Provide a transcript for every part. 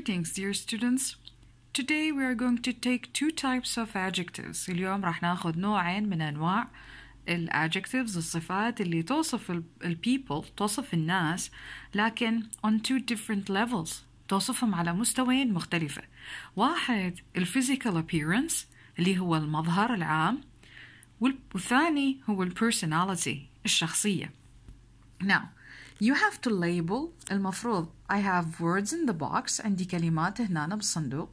Greetings dear students. Today we are going to take two types of adjectives. اليوم راح ناخذ نوعين من انواع الادجectives الصفات اللي توصف ال people توصف الناس لكن on two different levels توصفهم على مستويين مختلفة. واحد ال physical appearance اللي هو المظهر العام والثاني هو ال personality الشخصية. Now You have to label المفروض I have words in the box عندي كلمات هنا بالصندوق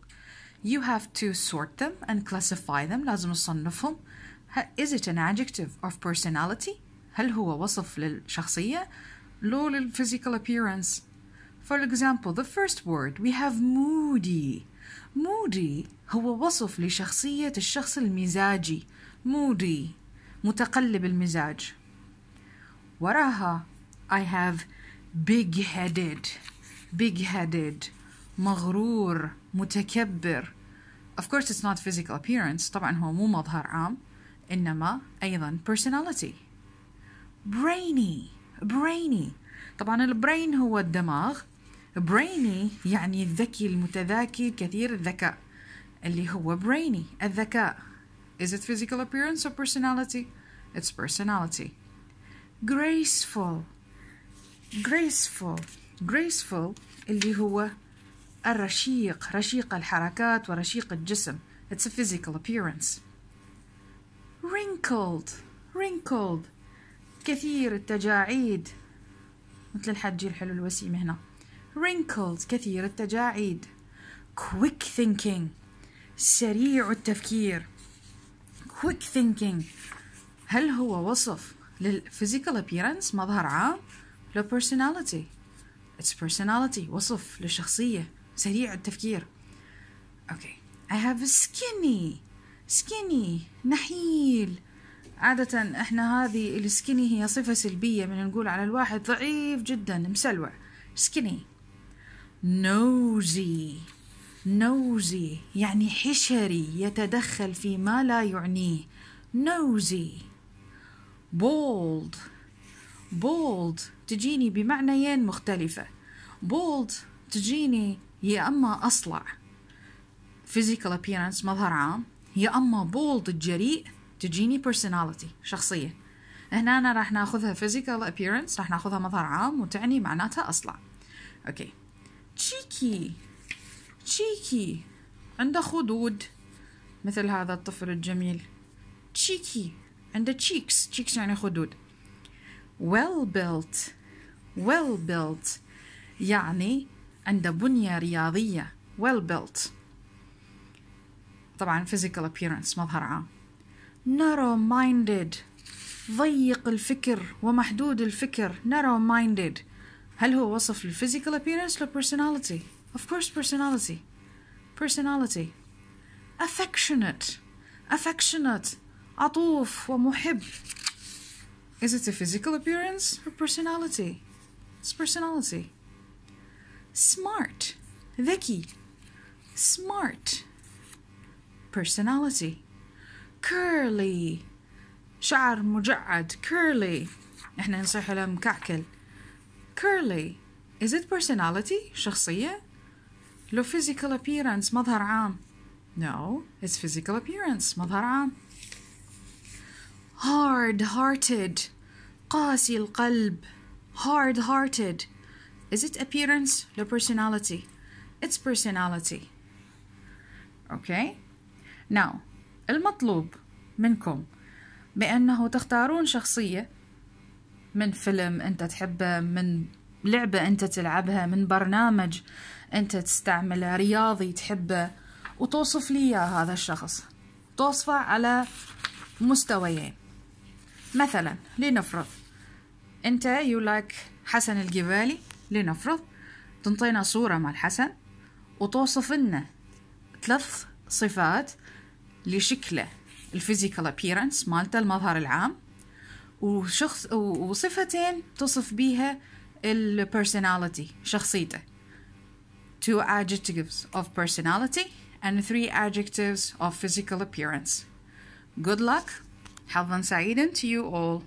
You have to sort them and classify them لازم تصنفهم Is it an adjective of personality? هل هو وصف للشخصية؟ لو للphysical appearance For example, the first word we have moody moody هو وصف لشخصية الشخص المزاجي moody متقلب المزاج وراها I have big headed, big headed, مغرور, متكبر. Of course it's not physical appearance, طبعا هو مو مظهر عام, إنما أيضا personality. Brainy, brainy. طبعا البرين هو الدماغ. Brainy يعني الذكي المتذاكي كثير الذكاء. اللي هو brainy, الذكاء. Is it physical appearance or personality? It's personality. Graceful. graceful graceful اللي هو الرشيق رشيق الحركات ورشيق الجسم it's a physical appearance wrinkled wrinkled كثير التجاعيد مثل الحجي الحلو الوسيم هنا wrinkled كثير التجاعيد quick thinking سريع التفكير quick thinking هل هو وصف للphysical appearance مظهر عام لو personality it's personality وصف للشخصية سريع التفكير okay I have a skinny skinny نحيل عادة احنا هذه السكيني هي صفة سلبية من نقول على الواحد ضعيف جدا مسلوع سكيني نوزي نوزي يعني حشري يتدخل في ما لا يعنيه نوزي بولد بولد تجيني بمعنيين مختلفة بولد تجيني يا أما أصلع physical appearance مظهر عام يا أما بولد الجريء تجيني personality شخصية هنا أنا راح ناخذها physical appearance راح ناخذها مظهر عام وتعني معناتها أصلع أوكي تشيكي تشيكي عنده خدود مثل هذا الطفل الجميل تشيكي عنده cheeks cheeks يعني خدود well built well built يعني عنده بنية رياضية well built طبعا physical appearance مظهر عام narrow minded ضيق الفكر ومحدود الفكر narrow minded هل هو وصف للphysical appearance لو personality of course personality personality affectionate affectionate عطوف ومحب is it a physical appearance or personality? It's personality. Smart. Vicky. Smart. Personality. Curly. شعر مجعد. Curly. احنا نصيح له مكعكل. Curly. Is it personality? شخصية? لو physical appearance مظهر عام. No, it's physical appearance مظهر عام. hard hearted قاسي القلب hard hearted is it appearance or personality it's personality okay now المطلوب منكم بأنه تختارون شخصية من فيلم أنت تحبه من لعبة أنت تلعبها من برنامج أنت تستعمله رياضي تحبه وتوصف لي هذا الشخص توصفه على مستويين مثلا لنفرض أنت يو لايك حسن الجبالي لنفرض تنطينا صورة مع الحسن وتوصف لنا ثلاث صفات لشكله الفيزيكال ابييرنس مالته المظهر العام وشخص وصفتين توصف بيها البيرسوناليتي شخصيته two adjectives of personality and three adjectives of physical appearance good luck Have one Saidan to you all.